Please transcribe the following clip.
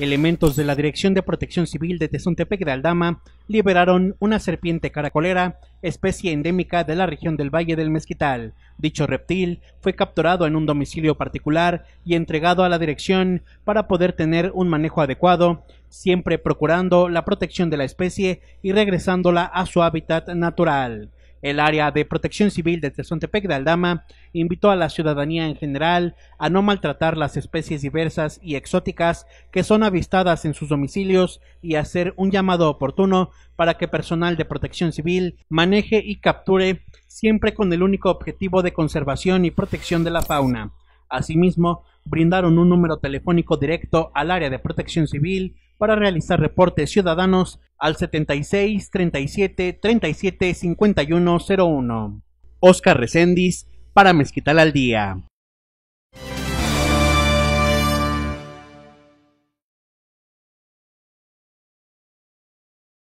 Elementos de la Dirección de Protección Civil de Tezuntepec de Aldama liberaron una serpiente caracolera, especie endémica de la región del Valle del Mezquital. Dicho reptil fue capturado en un domicilio particular y entregado a la dirección para poder tener un manejo adecuado, siempre procurando la protección de la especie y regresándola a su hábitat natural. El área de protección civil de Tezontepec de Aldama invitó a la ciudadanía en general a no maltratar las especies diversas y exóticas que son avistadas en sus domicilios y hacer un llamado oportuno para que personal de protección civil maneje y capture siempre con el único objetivo de conservación y protección de la fauna. Asimismo, brindaron un número telefónico directo al área de protección civil para realizar reportes ciudadanos al 76 37 37 51 01. Oscar Recendis para Mezquital al Día.